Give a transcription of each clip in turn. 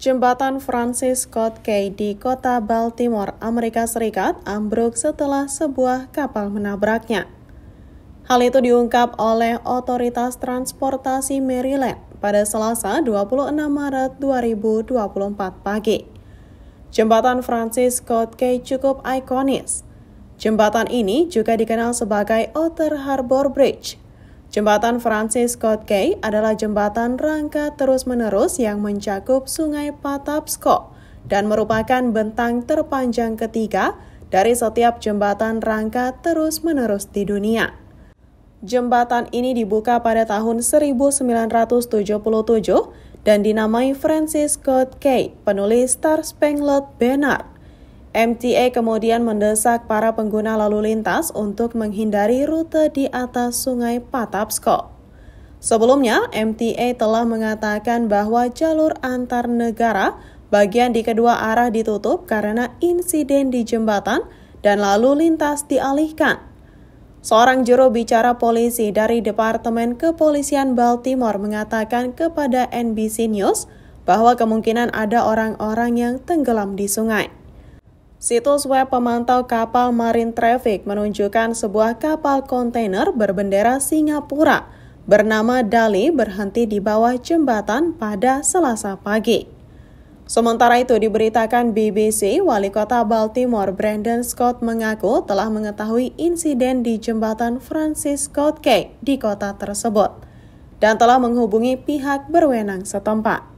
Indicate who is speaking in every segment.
Speaker 1: Jembatan Francis Scott Key di kota Baltimore, Amerika Serikat ambruk setelah sebuah kapal menabraknya. Hal itu diungkap oleh Otoritas Transportasi Maryland pada Selasa 26 Maret 2024 pagi. Jembatan Francis Scott Key cukup ikonis. Jembatan ini juga dikenal sebagai Outer Harbor Bridge Jembatan Francis Scott Key adalah jembatan rangka terus-menerus yang mencakup Sungai Patapsco dan merupakan bentang terpanjang ketiga dari setiap jembatan rangka terus-menerus di dunia. Jembatan ini dibuka pada tahun 1977 dan dinamai Francis Scott Key, penulis Star Spangled Banner. MTA kemudian mendesak para pengguna lalu lintas untuk menghindari rute di atas Sungai Patapsco. Sebelumnya, MTA telah mengatakan bahwa jalur antar negara bagian di kedua arah ditutup karena insiden di jembatan dan lalu lintas dialihkan. Seorang juru bicara polisi dari Departemen Kepolisian Baltimore mengatakan kepada NBC News bahwa kemungkinan ada orang-orang yang tenggelam di sungai. Situs web pemantau kapal marine traffic menunjukkan sebuah kapal kontainer berbendera Singapura bernama Dali berhenti di bawah jembatan pada Selasa pagi. Sementara itu diberitakan BBC, Wali Kota Baltimore Brandon Scott mengaku telah mengetahui insiden di jembatan Francis Scott Key di kota tersebut dan telah menghubungi pihak berwenang setempat.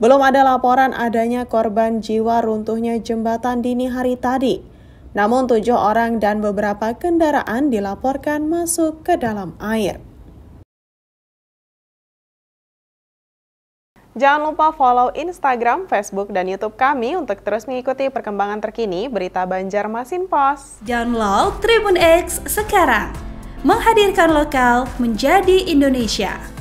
Speaker 1: Belum ada laporan adanya korban jiwa runtuhnya jembatan dini hari tadi. Namun tujuh orang dan beberapa kendaraan dilaporkan masuk ke dalam air. Jangan lupa follow Instagram, Facebook, dan Youtube kami untuk terus mengikuti perkembangan terkini berita Banjarmasin Pos. Download Tribun X sekarang. Menghadirkan lokal menjadi Indonesia.